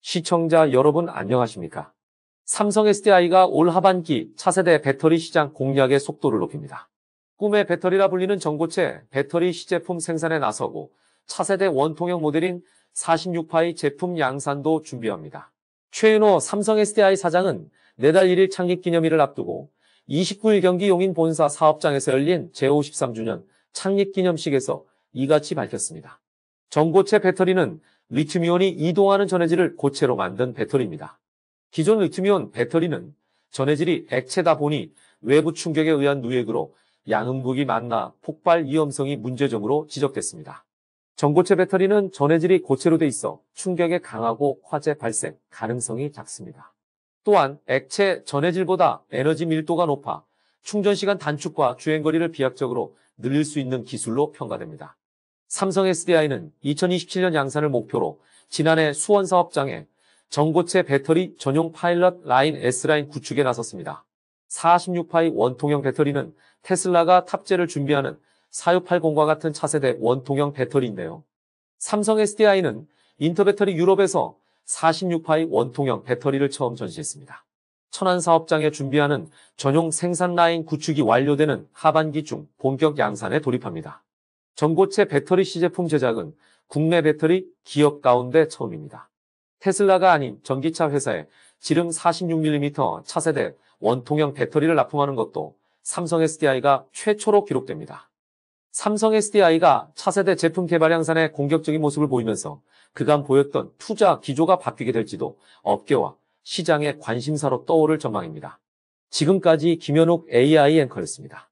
시청자 여러분 안녕하십니까? 삼성 SDI가 올 하반기 차세대 배터리 시장 공략의 속도를 높입니다. 꿈의 배터리라 불리는 전고체 배터리 시제품 생산에 나서고 차세대 원통형 모델인 46파이 제품 양산도 준비합니다. 최윤호 삼성 SDI 사장은 내달 1일 창립 기념일을 앞두고 29일 경기 용인 본사 사업장에서 열린 제53주년 창립 기념식에서 이같이 밝혔습니다. 전고체 배터리는 리튬이온이 이동하는 전해질을 고체로 만든 배터리입니다. 기존 리튬이온 배터리는 전해질이 액체다 보니 외부 충격에 의한 누액으로 양음극이 만나 폭발 위험성이 문제점으로 지적됐습니다. 전고체 배터리는 전해질이 고체로 돼 있어 충격에 강하고 화재 발생 가능성이 작습니다. 또한 액체 전해질보다 에너지 밀도가 높아 충전시간 단축과 주행거리를 비약적으로 늘릴 수 있는 기술로 평가됩니다. 삼성 SDI는 2027년 양산을 목표로 지난해 수원 사업장에 전고체 배터리 전용 파일럿 라인 S라인 구축에 나섰습니다. 46파이 원통형 배터리는 테슬라가 탑재를 준비하는 4680과 같은 차세대 원통형 배터리인데요. 삼성 SDI는 인터배터리 유럽에서 46파이 원통형 배터리를 처음 전시했습니다. 천안 사업장에 준비하는 전용 생산 라인 구축이 완료되는 하반기 중 본격 양산에 돌입합니다. 전고체 배터리 시제품 제작은 국내 배터리 기업 가운데 처음입니다. 테슬라가 아닌 전기차 회사에 지름 46mm 차세대 원통형 배터리를 납품하는 것도 삼성 SDI가 최초로 기록됩니다. 삼성 SDI가 차세대 제품 개발 양산에 공격적인 모습을 보이면서 그간 보였던 투자 기조가 바뀌게 될지도 업계와 시장의 관심사로 떠오를 전망입니다. 지금까지 김현욱 AI 앵커였습니다.